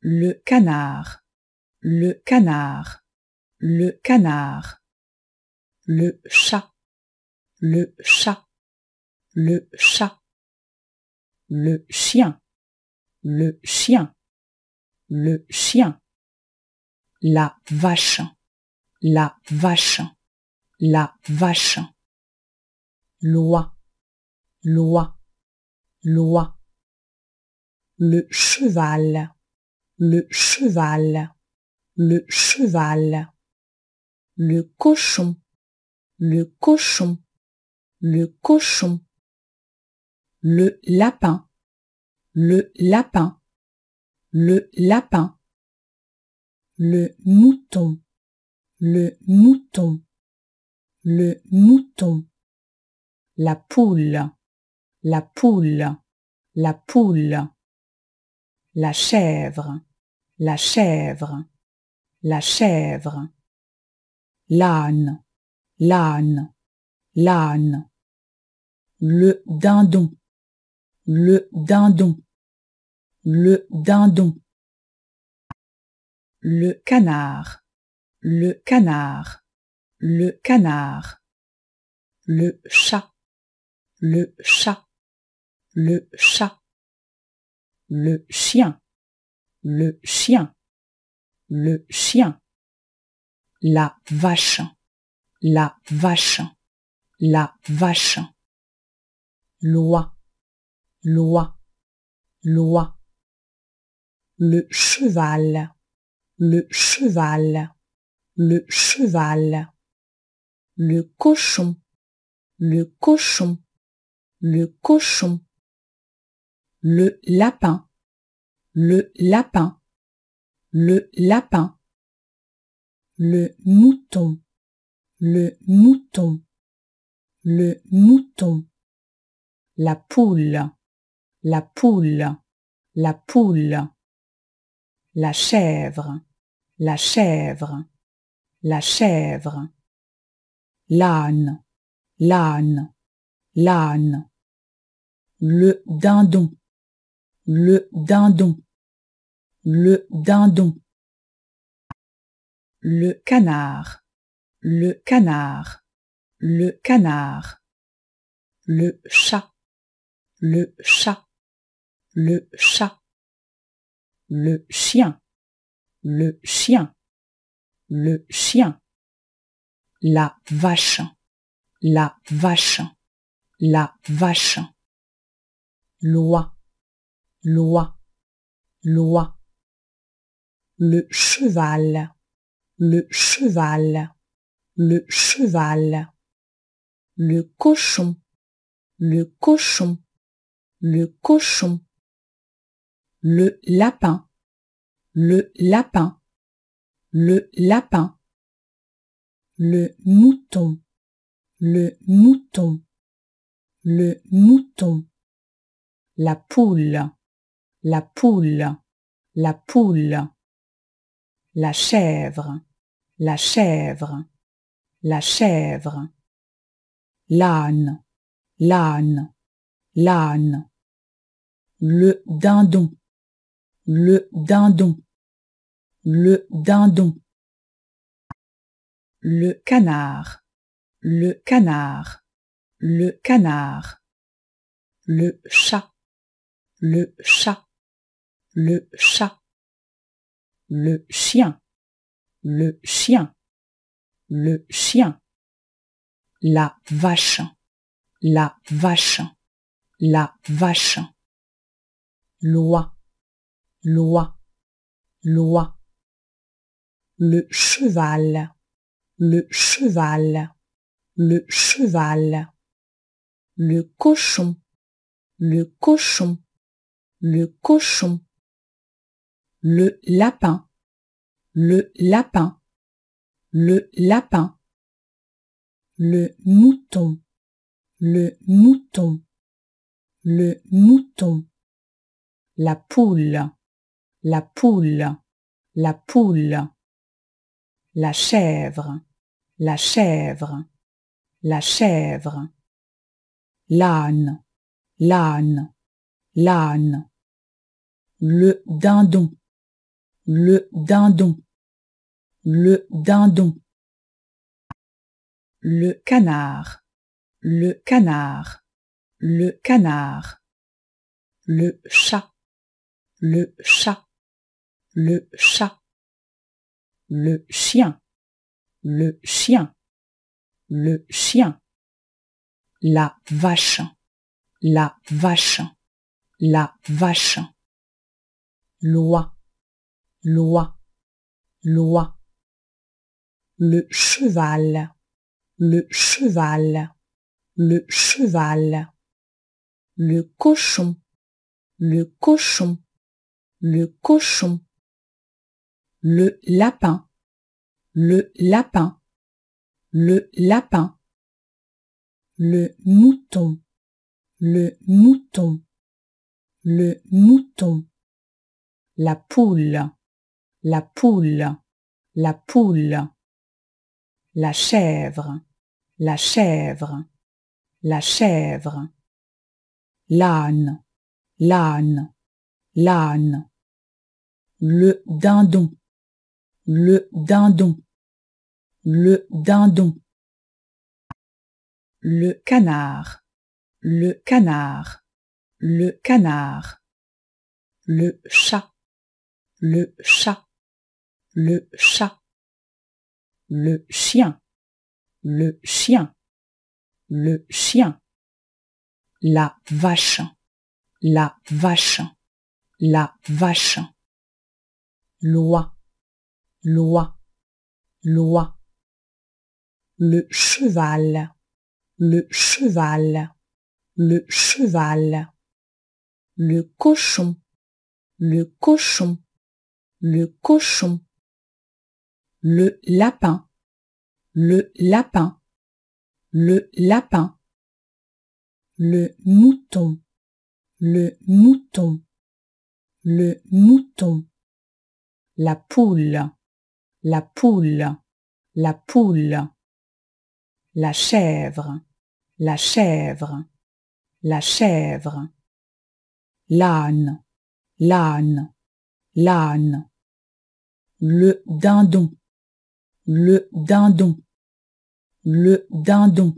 le canard, le canard, le canard, le chat, le chat, le chat, le chien, le chien, le chien, la vache, la vache, la vache, loi, loi, loi, le cheval, le cheval, le cheval, le cochon, le cochon, le cochon, le lapin, le lapin, le lapin, le mouton, le mouton, le mouton, la poule, la poule, la poule, la chèvre, la chèvre, la chèvre, l'âne, l'âne, l'âne, le dindon, le dindon, le dindon, le canard, le canard, le canard, le chat, le chat, le chat, le chien, le chien, le chien, la vache, la vache, la vache, loi, loi, loi, le cheval, le cheval, le cheval, le cochon, le cochon, le cochon, le lapin, le lapin, le lapin, le mouton, le mouton, le mouton, la poule, la poule, la poule, la chèvre, la chèvre, la chèvre, l'âne, l'âne, l'âne, le dindon, le dindon, le dindon, le canard, le canard, le canard, le chat, le chat, le chat, le chien, le chien, le chien, la vache, la vache, la vache, loi, loi, loi. Le cheval, le cheval, le cheval. Le cochon, le cochon, le cochon. Le lapin, le lapin, le lapin. Le mouton, le mouton, le mouton. La poule, la poule, la poule, la chèvre, la chèvre, la chèvre, l'âne, l'âne, l'âne, le dindon, le dindon, le dindon, le canard, le canard, le canard, le chat, le chat, le chat, le chien, le chien, le chien, la vache, la vache, la vache, loi, loi, loi, le cheval, le cheval, le cheval, le cochon, le cochon, le cochon, le lapin, le lapin, le lapin, le mouton, le mouton, le mouton, la poule, la poule, la poule, la chèvre, la chèvre, la chèvre, l'âne, l'âne, l'âne, le dindon, le dindon, le dindon, le canard, le canard, le canard, le chat, le chat, le chat, le chien, le chien, le chien, la vache, la vache, la vache, loi, loi, loi. Le cheval, le cheval, le cheval. Le cochon, le cochon, le cochon. Le lapin, le lapin, le lapin. Le mouton, le mouton, le mouton. La poule, la poule, la poule, la chèvre, la chèvre, la chèvre, l'âne, l'âne, l'âne, le dindon, le dindon, le dindon, le canard, le canard, le canard, le chat, le chat, le chat, le chien, le chien, le chien, la vache, la vache, la vache, loi, loi, loi, le cheval, le cheval, le cheval, le cochon, le cochon, le cochon, le lapin, le lapin, le lapin, le mouton, le mouton, le mouton, la poule, la poule, la poule, la chèvre, la chèvre, la chèvre, l'âne, l'âne, l'âne, le dindon, le dindon, le dindon.